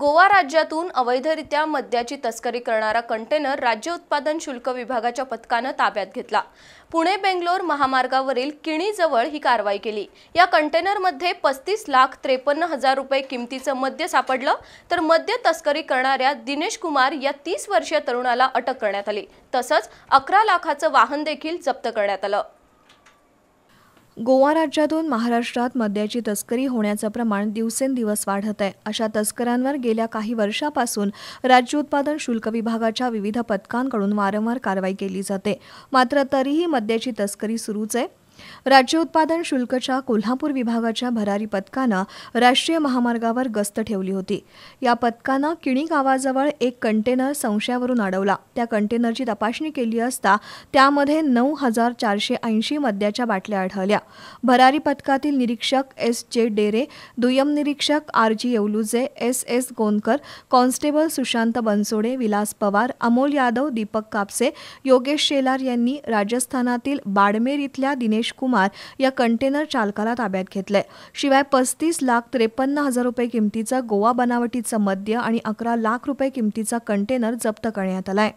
गोवा राज्यातून अवैधरित्या मद्याची तस्करी करणारा कंटेनर राज्य उत्पादन शुल्क विभागाच्या पथकानं ताब्यात घेतला पुणे बेंगलोर महामार्गावरील किणीजवळ ही कारवाई केली या कंटेनरमध्ये पस्तीस लाख त्रेपन्न हजार रुपये किमतीचं मद्य सापडलं तर मद्य तस्करी करणाऱ्या दिनेश कुमार या तीस वर्षीय तरुणाला अटक करण्यात आली तसंच अकरा लाखाचं वाहन देखील जप्त करण्यात आलं गोवा राज्यातून महाराष्ट्रात मद्याची तस्करी होण्याचं प्रमाण दिवसेंदिवस वाढत आहे अशा तस्करांवर गेल्या काही वर्षापासून राज्य उत्पादन शुल्क विभागाच्या विविध पथकांकडून वारंवार कारवाई केली जाते मात्र तरीही मद्याची तस्करी सुरूच आहे राज्य उत्पादन शुल्कच्या कोल्हापूर विभागाच्या भरारी पथकानं राष्ट्रीय महामार्गावर गस्त ठेवली होती या पथकानं किणी गावाजवळ एक कंटेनर संशयावरून अडवला त्या कंटेनरची तपासणी केली असता त्यामध्ये नऊ हजार चारशे ऐंशी मद्याच्या बाटल्या आढळल्या भरारी पथकातील निरीक्षक एस जे डेरे दुय्यम निरीक्षक आर जी येवलुजे S S Gondkar constable Sushant Bansode Vilas Pawar Amol Yadav Deepak Kapse Yogesh Shelar यांनी राजस्थानातील बाडमेर इथल्या दिनेश रमेश कुमार या कंटेनर चालकाला ताब्यात घेतलंय शिवाय पस्तीस लाख त्रेपन्न हजार रुपये किमतीचा गोवा बनावटीचं मद्य आणि अकरा लाख रुपये किमतीचा कंटेनर जप्त करण्यात आलाय